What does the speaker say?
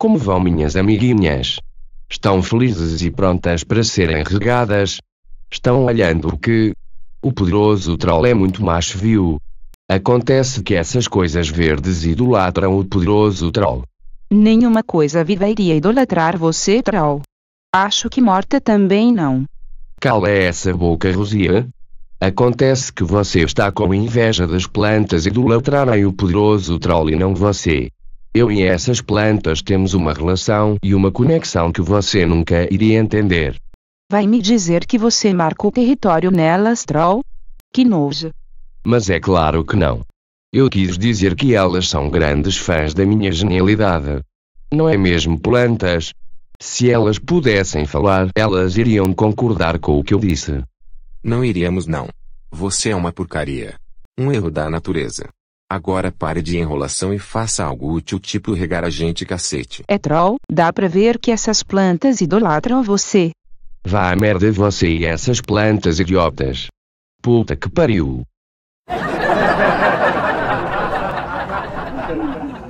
Como vão minhas amiguinhas? Estão felizes e prontas para serem regadas? Estão olhando o que? O poderoso troll é muito mais viu? Acontece que essas coisas verdes idolatram o poderoso troll. Nenhuma coisa viva iria idolatrar você, troll. Acho que morta também não. Cala essa boca, Rosia. Acontece que você está com inveja das plantas idolatrarem o poderoso troll e não você. Eu e essas plantas temos uma relação e uma conexão que você nunca iria entender. Vai me dizer que você marca o território nelas, troll? Que nojo. Mas é claro que não. Eu quis dizer que elas são grandes fãs da minha genialidade. Não é mesmo plantas? Se elas pudessem falar, elas iriam concordar com o que eu disse. Não iríamos não. Você é uma porcaria. Um erro da natureza. Agora pare de enrolação e faça algo útil tipo regar a gente cacete. É troll, dá pra ver que essas plantas idolatram você. Vá a merda você e essas plantas idiotas. Puta que pariu.